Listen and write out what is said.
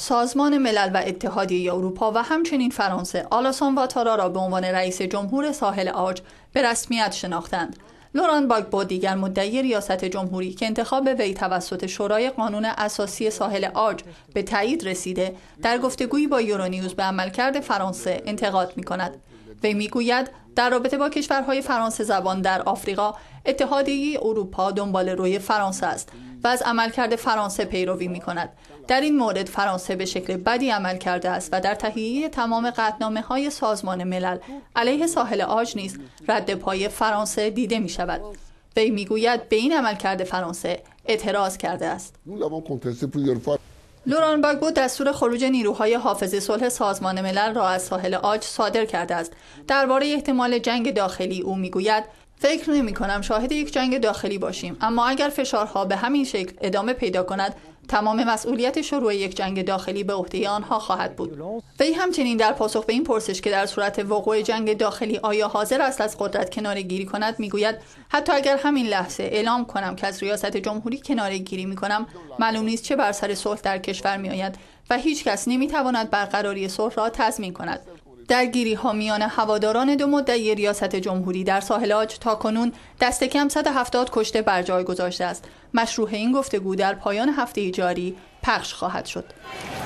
سازمان ملل و اتحادیه اروپا و همچنین فرانسه آلاسان واتارا را به عنوان رئیس جمهور ساحل آج به رسمیت شناختند لوران با دیگر مدعی ریاست جمهوری که انتخاب وی توسط شورای قانون اساسی ساحل آج به تایید رسیده در گفتگویی با یورونیوز به عملکرد فرانسه انتقاد می کند وی میگوید در رابطه با کشورهای فرانسه زبان در آفریقا اتحادیه اروپا دنبال روی فرانسه است و از عملکرد فرانسه پیروی می کند. در این مورد فرانسه به شکل بدی عمل کرده است و در تهیه تمام قطنامه های سازمان ملل علیه ساحل آج نیز رد پای فرانسه دیده می شود. وی میگوید به این عملکرد فرانسه اعتراض کرده است. لوران باگبو دستور خروج نیروهای حافظ صلح سازمان ملل را از ساحل آج صادر کرده است درباره احتمال جنگ داخلی او میگوید فکر نمی کنم شاهد یک جنگ داخلی باشیم اما اگر فشارها به همین شکل ادامه پیدا کند تمام مسئولیت شروع یک جنگ داخلی به عهده آنها خواهد بود وی همچنین در پاسخ به این پرسش که در صورت وقوع جنگ داخلی آیا حاضر است از قدرت کناره گیری کند میگوید حتی اگر همین لحظه اعلام کنم که از ریاست جمهوری کناره گیری می کنم معلوم نیست چه بر سر صلح در کشور می آید و هیچ کس نمی تواند برقراری صلح را تضمین کند درگیری ها میان هواداران دو مدعی ریاست جمهوری در ساحل آج تا کنون دست کم 170 کشته بر جای گذاشته است. مشروع این گفتگو در پایان هفته جاری پخش خواهد شد.